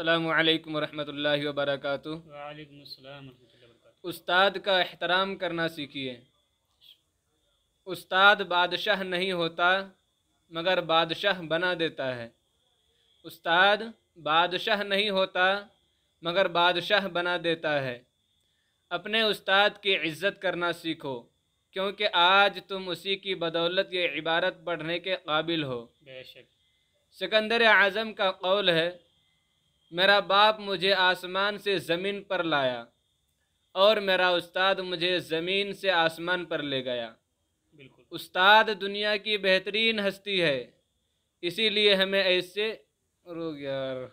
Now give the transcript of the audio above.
अल्लाम वरहमल वबरक उस्ताद का अहतराम करना सीखिए उस्ताद बादशाह नहीं होता मगर बादशाह बना देता है उस्ताद बादशाह नहीं होता मगर बादशाह बना देता है अपने उस्ताद की इज़्ज़त करना सीखो क्योंकि आज तुम उसी की बदौलत ये इबारत पढ़ने के काबिल हो बेशक सिकंदर आज़म का कौल है मेरा बाप मुझे आसमान से ज़मीन पर लाया और मेरा उस्ताद मुझे ज़मीन से आसमान पर ले गया बिल्कुल उस्ताद दुनिया की बेहतरीन हस्ती है इसीलिए हमें ऐसे रो यार